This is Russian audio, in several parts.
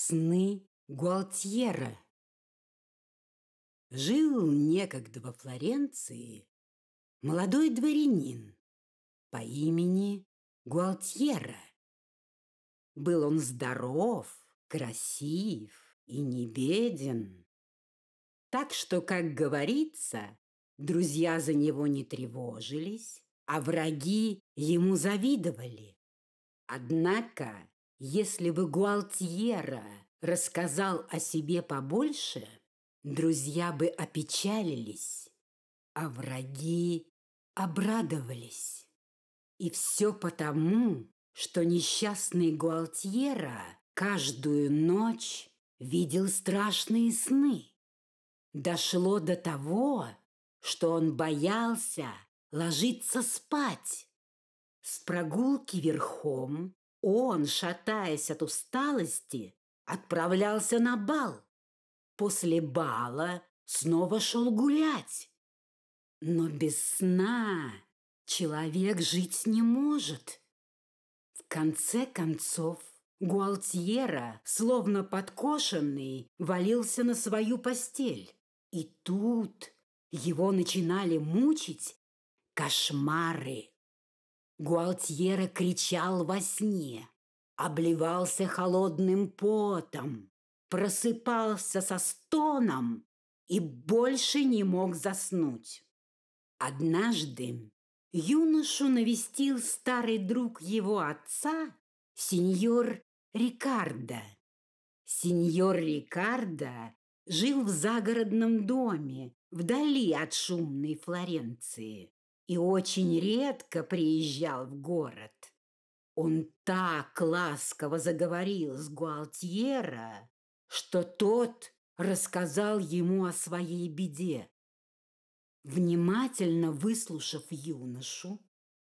Сны Гуалтьера Жил некогда во Флоренции молодой дворянин по имени Гуалтьера. Был он здоров, красив и небеден, Так что, как говорится, друзья за него не тревожились, а враги ему завидовали. Однако если бы Гуалтьера рассказал о себе побольше, друзья бы опечалились, а враги обрадовались. И все потому, что несчастный Гуалтьера каждую ночь видел страшные сны. Дошло до того, что он боялся ложиться спать. С прогулки верхом он, шатаясь от усталости, отправлялся на бал. После бала снова шел гулять. Но без сна человек жить не может. В конце концов, Гуалтьера, словно подкошенный, валился на свою постель. И тут его начинали мучить кошмары. Гуалтьера кричал во сне, обливался холодным потом, просыпался со стоном и больше не мог заснуть. Однажды юношу навестил старый друг его отца, сеньор Рикардо. Сеньор Рикардо жил в загородном доме, вдали от шумной Флоренции и очень редко приезжал в город. Он так ласково заговорил с Гуалтьера, что тот рассказал ему о своей беде. Внимательно выслушав юношу,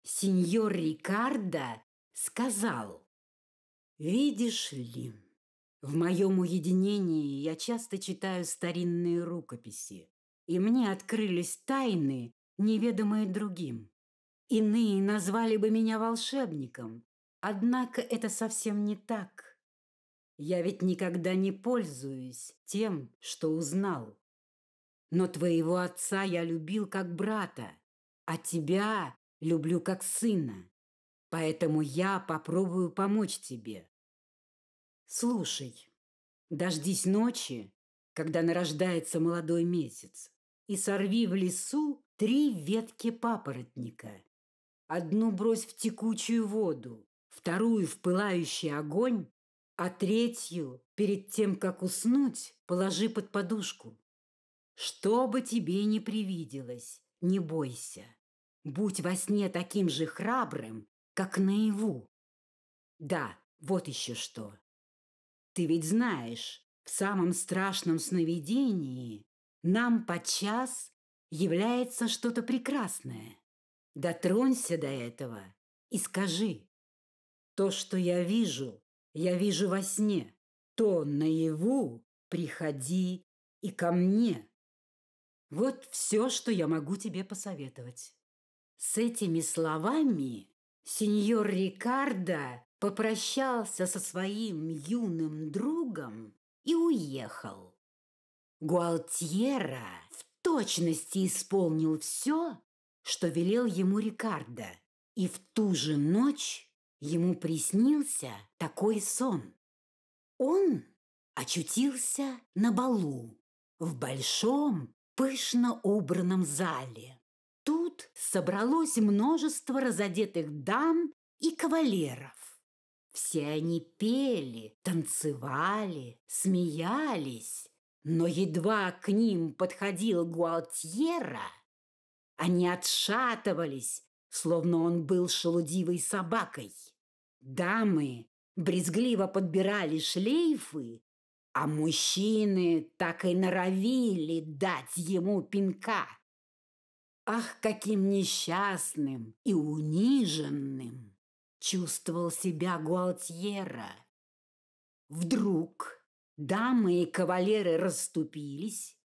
сеньор Рикардо сказал, «Видишь ли, в моем уединении я часто читаю старинные рукописи, и мне открылись тайны, неведомое другим. Иные назвали бы меня волшебником, однако это совсем не так. Я ведь никогда не пользуюсь тем, что узнал. Но твоего отца я любил как брата, а тебя люблю как сына. Поэтому я попробую помочь тебе. Слушай, дождись ночи, когда нарождается молодой месяц, и сорви в лесу три ветки папоротника. Одну брось в текучую воду, вторую в пылающий огонь, а третью, перед тем, как уснуть, положи под подушку. Что бы тебе ни привиделось, не бойся. Будь во сне таким же храбрым, как наяву. Да, вот еще что. Ты ведь знаешь, в самом страшном сновидении нам подчас является что-то прекрасное. Дотронься до этого и скажи. То, что я вижу, я вижу во сне. То наяву приходи и ко мне. Вот все, что я могу тебе посоветовать. С этими словами сеньор Рикардо попрощался со своим юным другом и уехал. Гуалтьера в точности исполнил все, что велел ему Рикардо. И в ту же ночь ему приснился такой сон. Он очутился на балу в большом, пышно убранном зале. Тут собралось множество разодетых дам и кавалеров. Все они пели, танцевали, смеялись но едва к ним подходил Гуалтьера, они отшатывались, словно он был шелудивой собакой. Дамы брезгливо подбирали шлейфы, а мужчины так и норовили дать ему пинка. Ах, каким несчастным и униженным чувствовал себя Гуалтьера! Вдруг Дамы и кавалеры расступились,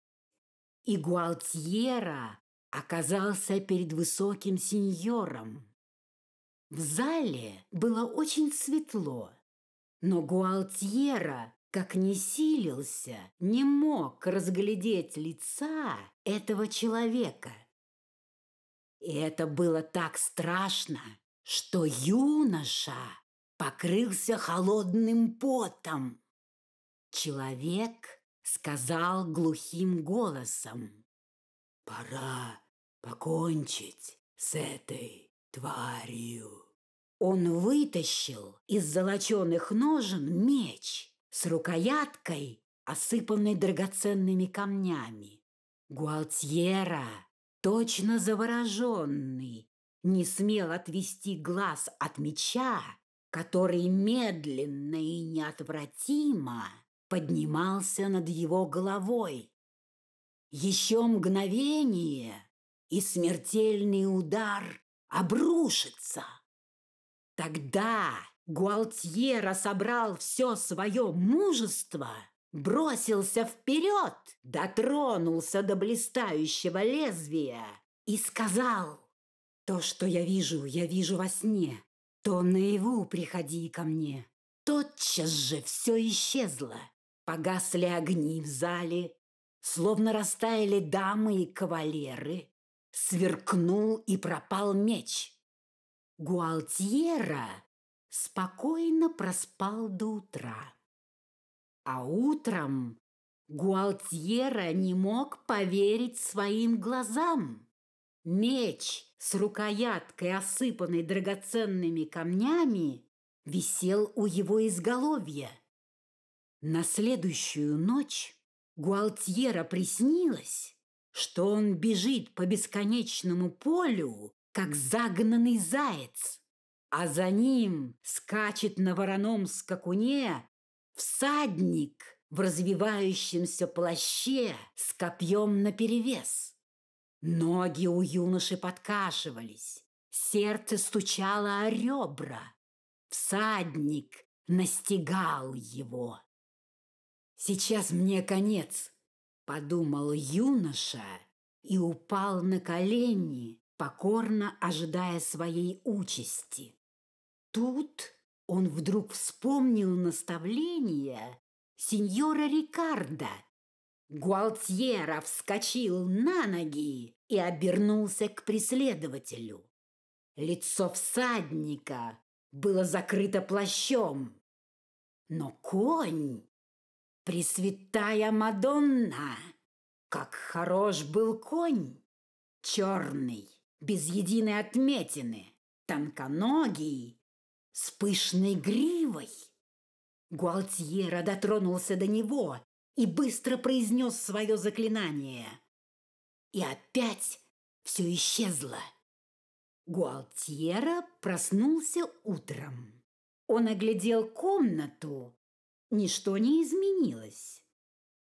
и Гуалтьера оказался перед высоким сеньором. В зале было очень светло, но Гуалтьера, как не силился, не мог разглядеть лица этого человека. И это было так страшно, что юноша покрылся холодным потом. Человек сказал глухим голосом. «Пора покончить с этой тварью». Он вытащил из золоченых ножен меч с рукояткой, осыпанной драгоценными камнями. Гуалтьера, точно завороженный, не смел отвести глаз от меча, который медленно и неотвратимо поднимался над его головой. Еще мгновение, и смертельный удар обрушится. Тогда Гуалтьера собрал все свое мужество, бросился вперед, дотронулся до блистающего лезвия и сказал «То, что я вижу, я вижу во сне, то наяву приходи ко мне». Тотчас же все исчезло – Погасли огни в зале, словно растаяли дамы и кавалеры. Сверкнул и пропал меч. Гуалтьера спокойно проспал до утра. А утром Гуалтьера не мог поверить своим глазам. Меч с рукояткой, осыпанной драгоценными камнями, висел у его изголовья – на следующую ночь Гуалтьера приснилось, что он бежит по бесконечному полю, как загнанный заяц, а за ним скачет на вороном скакуне всадник в развивающемся плаще с копьем наперевес. Ноги у юноши подкашивались, сердце стучало о ребра. Всадник настигал его. «Сейчас мне конец», – подумал юноша и упал на колени, покорно ожидая своей участи. Тут он вдруг вспомнил наставление сеньора Рикардо. Гуалтьера вскочил на ноги и обернулся к преследователю. Лицо всадника было закрыто плащом. Но конь Пресвятая Мадонна! Как хорош был конь! Черный, без единой отметины, тонконогий, с пышной гривой. Гуалтьера дотронулся до него и быстро произнес свое заклинание. И опять все исчезло. Гуалтьера проснулся утром. Он оглядел комнату ничто не изменилось.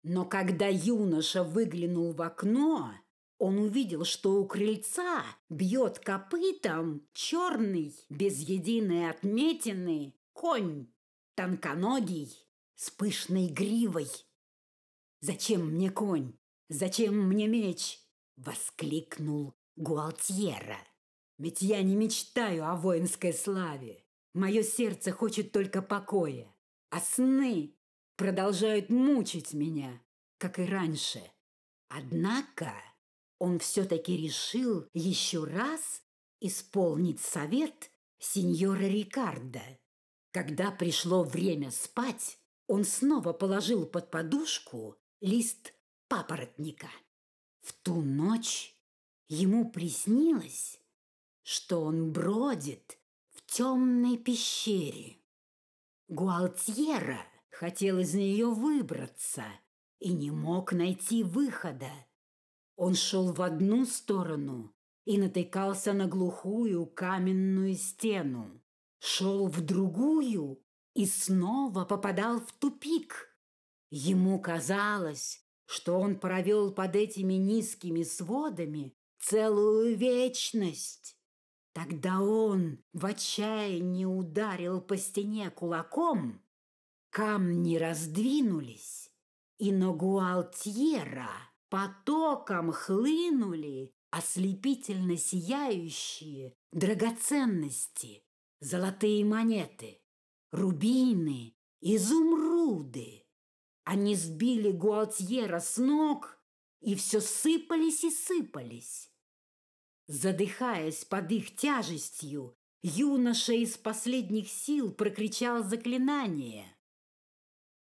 Но когда юноша выглянул в окно, он увидел, что у крыльца бьет копытом черный, без единой отметины, конь, тонконогий, с пышной гривой. «Зачем мне конь? Зачем мне меч?» – воскликнул Гуалтьера. «Ведь я не мечтаю о воинской славе. Мое сердце хочет только покоя а сны продолжают мучить меня, как и раньше. Однако он все-таки решил еще раз исполнить совет сеньора Рикардо. Когда пришло время спать, он снова положил под подушку лист папоротника. В ту ночь ему приснилось, что он бродит в темной пещере. Гуалтьера хотел из нее выбраться и не мог найти выхода. Он шел в одну сторону и натыкался на глухую каменную стену. Шел в другую и снова попадал в тупик. Ему казалось, что он провел под этими низкими сводами целую вечность. Тогда он в отчаянии ударил по стене кулаком, камни раздвинулись, и на Гуалтьера потоком хлынули ослепительно сияющие драгоценности, золотые монеты, рубины, изумруды. Они сбили Гуалтьера с ног, и все сыпались и сыпались. Задыхаясь под их тяжестью, юноша из последних сил прокричал заклинание.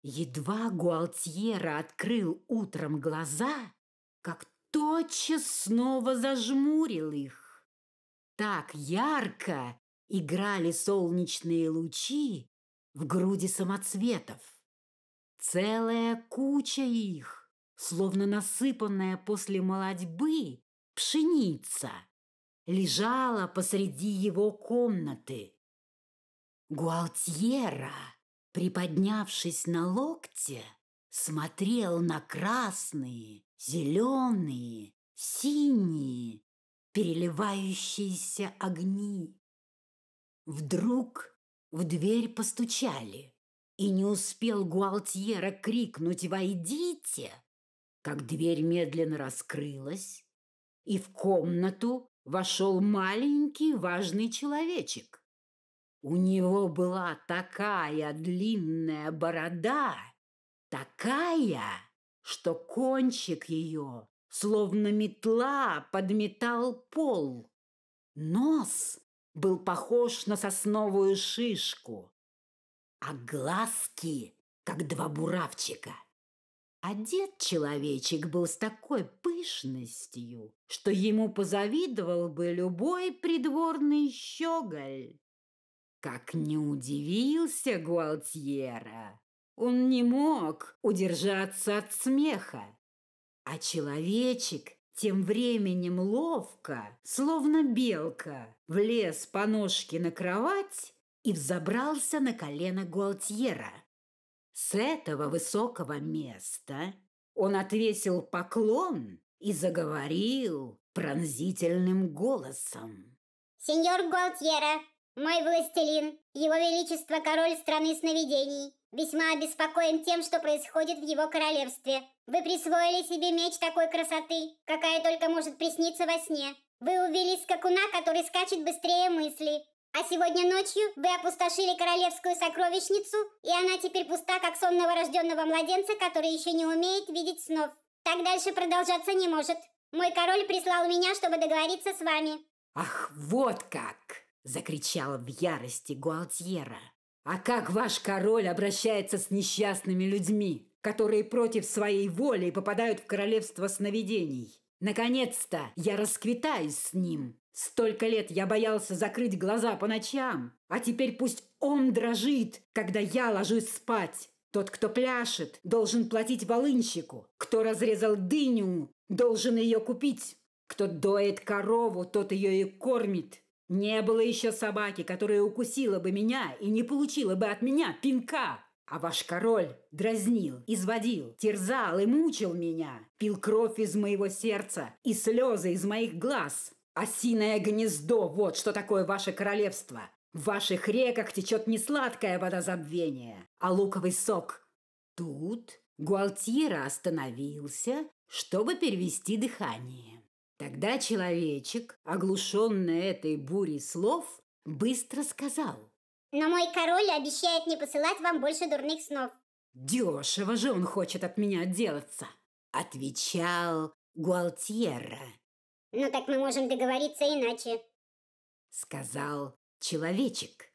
Едва Гуалтьера открыл утром глаза, как тотчас снова зажмурил их. Так ярко играли солнечные лучи в груди самоцветов. Целая куча их, словно насыпанная после молодьбы, пшеница лежала посреди его комнаты. Гуалтьера, приподнявшись на локте, смотрел на красные, зеленые, синие, переливающиеся огни. Вдруг в дверь постучали, и не успел Гуалтьера крикнуть «Войдите!», как дверь медленно раскрылась, и в комнату вошел маленький важный человечек. У него была такая длинная борода, такая, что кончик ее, словно метла, подметал пол. Нос был похож на сосновую шишку, а глазки, как два буравчика – Одет а человечек был с такой пышностью, что ему позавидовал бы любой придворный щеголь. Как не удивился Гуалтьера! Он не мог удержаться от смеха. А человечек тем временем ловко, словно белка, влез по ножке на кровать и взобрался на колено Гуалтьера. С этого высокого места он отвесил поклон и заговорил пронзительным голосом. «Сеньор Гуалтьера, мой властелин, его величество король страны сновидений, весьма обеспокоен тем, что происходит в его королевстве. Вы присвоили себе меч такой красоты, какая только может присниться во сне. Вы увели скакуна, который скачет быстрее мысли. А сегодня ночью вы опустошили королевскую сокровищницу, и она теперь пуста, как сон новорожденного младенца, который еще не умеет видеть снов. Так дальше продолжаться не может. Мой король прислал меня, чтобы договориться с вами». «Ах, вот как!» – закричала в ярости Гуалтьера. «А как ваш король обращается с несчастными людьми, которые против своей воли попадают в королевство сновидений? Наконец-то я расквитаюсь с ним!» Столько лет я боялся закрыть глаза по ночам, а теперь пусть он дрожит, когда я ложусь спать. Тот, кто пляшет, должен платить волынщику. Кто разрезал дыню, должен ее купить. Кто доет корову, тот ее и кормит. Не было еще собаки, которая укусила бы меня и не получила бы от меня пинка. А ваш король дразнил, изводил, терзал и мучил меня, пил кровь из моего сердца и слезы из моих глаз. Осиное гнездо, вот что такое ваше королевство. В ваших реках течет не сладкая вода забвения, а луковый сок. Тут Гуалтьера остановился, чтобы перевести дыхание. Тогда человечек, оглушенный этой бурей слов, быстро сказал. «Но мой король обещает не посылать вам больше дурных снов». «Дешево же он хочет от меня отделаться!» Отвечал Гуалтьера. Ну так мы можем договориться иначе. Сказал человечек.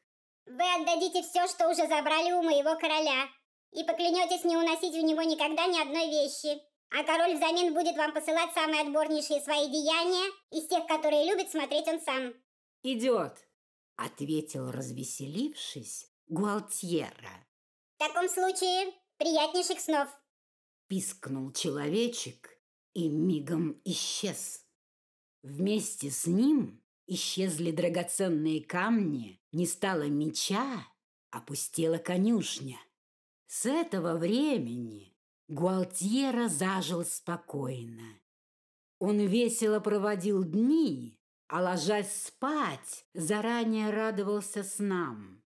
Вы отдадите все, что уже забрали у моего короля. И поклянетесь не уносить у него никогда ни одной вещи. А король взамен будет вам посылать самые отборнейшие свои деяния из тех, которые любит смотреть он сам. Идиот! Ответил, развеселившись, Гуалтьера. В таком случае приятнейших снов! Пискнул человечек и мигом исчез. Вместе с ним исчезли драгоценные камни, не стало меча, опустела конюшня. С этого времени Гуалтьера зажил спокойно. Он весело проводил дни, а ложась спать, заранее радовался снам.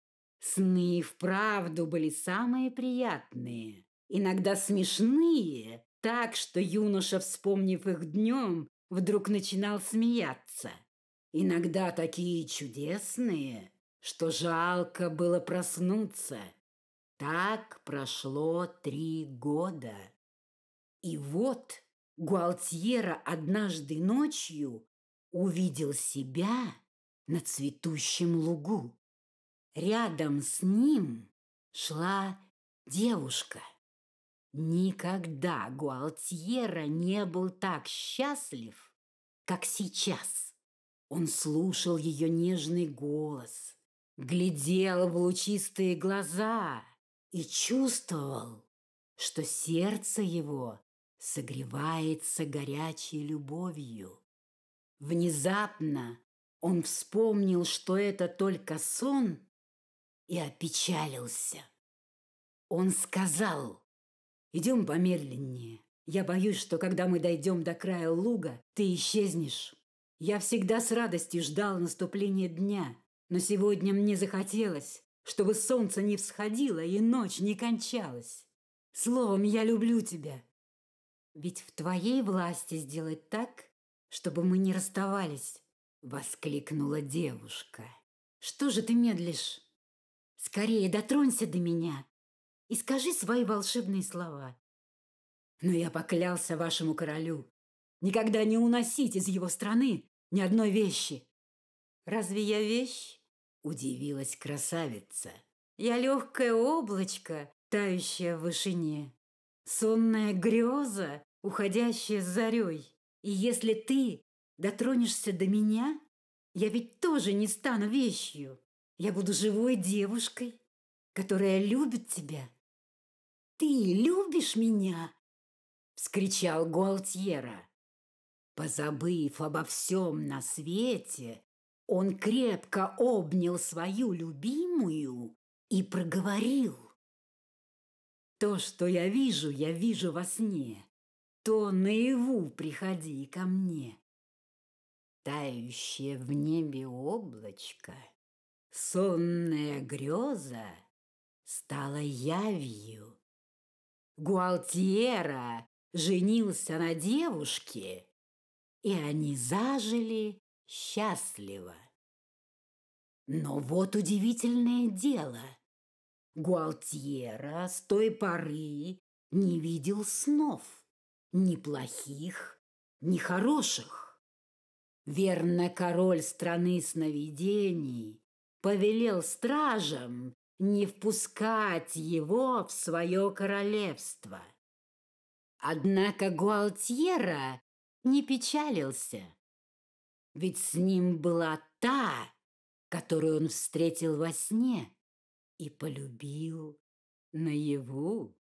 Сны вправду были самые приятные, иногда смешные, так что юноша, вспомнив их днем, вдруг начинал смеяться. Иногда такие чудесные, что жалко было проснуться. Так прошло три года. И вот Гуалтьера однажды ночью увидел себя на цветущем лугу. Рядом с ним шла девушка. Никогда Гуалтьера не был так счастлив, как сейчас. Он слушал ее нежный голос, глядел в лучистые глаза и чувствовал, что сердце его согревается горячей любовью. Внезапно он вспомнил, что это только сон, и опечалился. Он сказал – Идем помедленнее. Я боюсь, что когда мы дойдем до края луга, ты исчезнешь. Я всегда с радостью ждал наступления дня, но сегодня мне захотелось, чтобы солнце не всходило и ночь не кончалась. Словом, я люблю тебя. Ведь в твоей власти сделать так, чтобы мы не расставались, воскликнула девушка. Что же ты медлишь? Скорее дотронься до меня, и скажи свои волшебные слова. Но я поклялся вашему королю никогда не уносить из его страны ни одной вещи. Разве я вещь? Удивилась красавица. Я легкое облачко, тающее в вышине. Сонная греза, уходящая с зарей. И если ты дотронешься до меня, я ведь тоже не стану вещью. Я буду живой девушкой, которая любит тебя ты любишь меня?» — вскричал Гуалтьера. Позабыв обо всем на свете, он крепко обнял свою любимую и проговорил. «То, что я вижу, я вижу во сне, то наяву приходи ко мне». Тающее в небе облачко, сонная греза стала явью. Гуалтьера женился на девушке, и они зажили счастливо. Но вот удивительное дело. Гуалтьера с той поры не видел снов, ни плохих, ни хороших. Верно, король страны сновидений повелел стражам не впускать его в свое королевство. Однако Гуалтьера не печалился, ведь с ним была та, которую он встретил во сне и полюбил наяву.